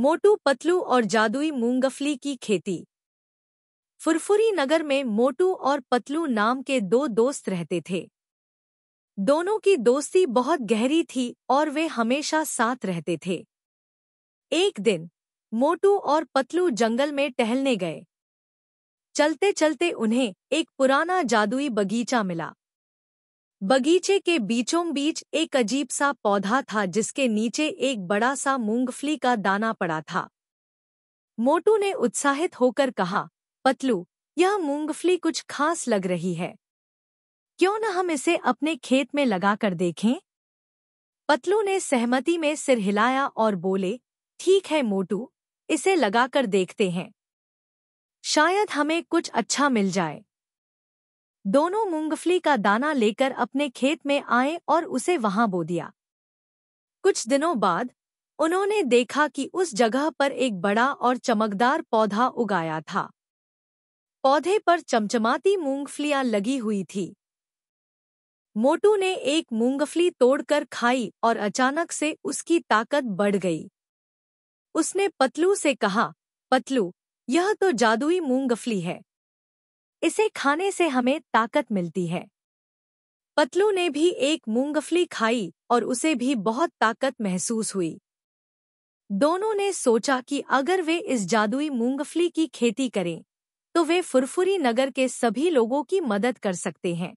मोटू पतलू और जादुई मूंगफली की खेती फुरफुरी नगर में मोटू और पतलू नाम के दो दोस्त रहते थे दोनों की दोस्ती बहुत गहरी थी और वे हमेशा साथ रहते थे एक दिन मोटू और पतलू जंगल में टहलने गए चलते चलते उन्हें एक पुराना जादुई बगीचा मिला बगीचे के बीचों बीच एक अजीब सा पौधा था जिसके नीचे एक बड़ा सा मूंगफली का दाना पड़ा था मोटू ने उत्साहित होकर कहा पतलू यह मूंगफली कुछ खास लग रही है क्यों न हम इसे अपने खेत में लगाकर देखें पतलू ने सहमति में सिर हिलाया और बोले ठीक है मोटू इसे लगाकर देखते हैं शायद हमें कुछ अच्छा मिल जाए दोनों मूंगफली का दाना लेकर अपने खेत में आए और उसे वहां बो दिया कुछ दिनों बाद उन्होंने देखा कि उस जगह पर एक बड़ा और चमकदार पौधा उगाया था पौधे पर चमचमाती मूंगफलियां लगी हुई थी मोटू ने एक मूंगफली तोड़कर खाई और अचानक से उसकी ताकत बढ़ गई उसने पतलू से कहा पतलू यह तो जादुई मूंगफली है इसे खाने से हमें ताकत मिलती है पतलू ने भी एक मूंगफली खाई और उसे भी बहुत ताकत महसूस हुई दोनों ने सोचा कि अगर वे इस जादुई मूंगफली की खेती करें तो वे फुरफुरी नगर के सभी लोगों की मदद कर सकते हैं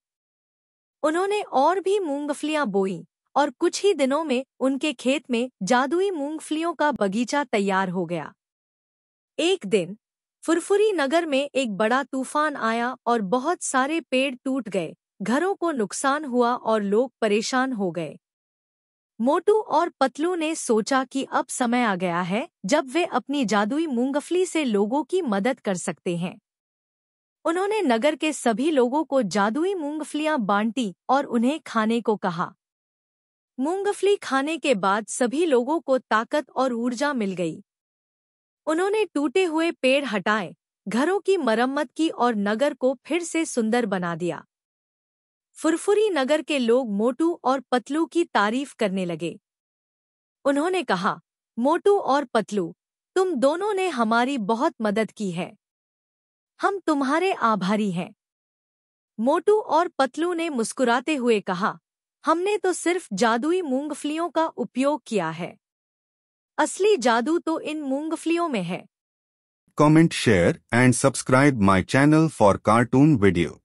उन्होंने और भी मूंगफलियां बोई और कुछ ही दिनों में उनके खेत में जादुई मूंगफलियों का बगीचा तैयार हो गया एक दिन फुरफुरी नगर में एक बड़ा तूफान आया और बहुत सारे पेड़ टूट गए घरों को नुकसान हुआ और लोग परेशान हो गए मोटू और पतलू ने सोचा कि अब समय आ गया है जब वे अपनी जादुई मूंगफली से लोगों की मदद कर सकते हैं उन्होंने नगर के सभी लोगों को जादुई मूंगफलियां बांटी और उन्हें खाने को कहा मूंगफली खाने के बाद सभी लोगों को ताकत और ऊर्जा मिल गई उन्होंने टूटे हुए पेड़ हटाए घरों की मरम्मत की और नगर को फिर से सुंदर बना दिया फुरफुरी नगर के लोग मोटू और पतलू की तारीफ करने लगे उन्होंने कहा मोटू और पतलू तुम दोनों ने हमारी बहुत मदद की है हम तुम्हारे आभारी हैं मोटू और पतलू ने मुस्कुराते हुए कहा हमने तो सिर्फ जादुई मूंगफलियों का उपयोग किया है असली जादू तो इन मूंगफलियों में है comment share and subscribe my channel for cartoon video